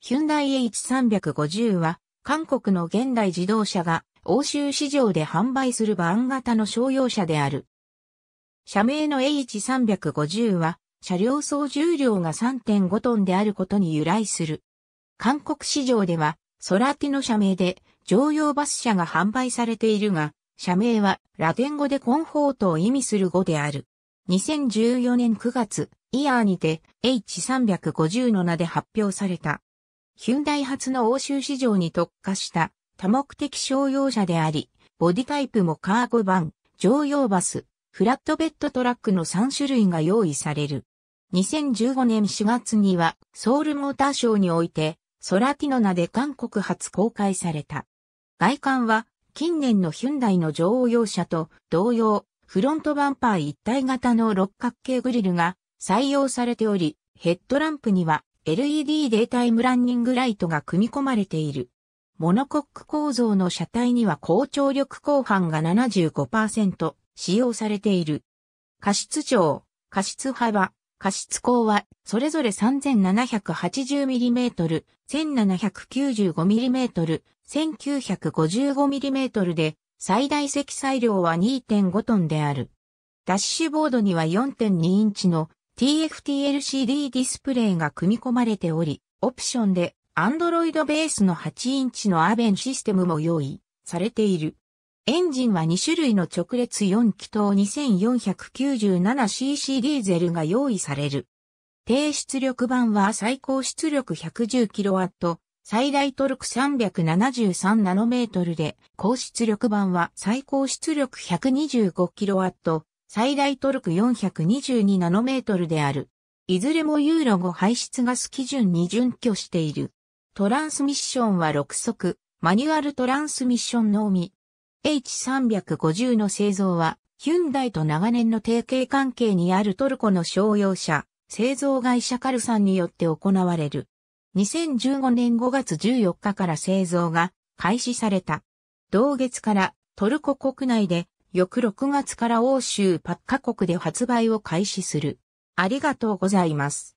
ヒュンダイ H350 は、韓国の現代自動車が欧州市場で販売するバン型の商用車である。社名の H350 は、車両総重量が3.5トンであることに由来する。韓国市場では、ソラティの社名で乗用バス車が販売されているが、社名はラテン語でコンフォートを意味する語である。2014年9月、イヤーにて H350 の名で発表された。ヒュンダイ初の欧州市場に特化した多目的商用車であり、ボディタイプもカーゴバン、乗用バス、フラットベッドトラックの3種類が用意される。2015年4月にはソウルモーターショーにおいてソラティノナで韓国初公開された。外観は近年のヒュンダイの乗用車と同様、フロントバンパー一体型の六角形グリルが採用されており、ヘッドランプには LED データイムランニングライトが組み込まれている。モノコック構造の車体には高張力鋼板が75%使用されている。過失長、過失幅、過失高は、それぞれ 3780mm、1795mm、1955mm で、最大積載量は2.5トンである。ダッシュボードには4.2インチの TFT-LCD ディスプレイが組み込まれており、オプションで Android ベースの8インチのアベンシステムも用意されている。エンジンは2種類の直列4気筒 2497cc ディーゼルが用意される。低出力版は最高出力 110kW、最大トルク 373nm で、高出力版は最高出力 125kW、最大トルク422ナノメートルである。いずれもユーロ5排出ガス基準に準拠している。トランスミッションは6速、マニュアルトランスミッションのみ。H350 の製造は、ヒュンダイと長年の提携関係にあるトルコの商用車、製造会社カルさんによって行われる。2015年5月14日から製造が開始された。同月からトルコ国内で翌6月から欧州パッカ国で発売を開始する。ありがとうございます。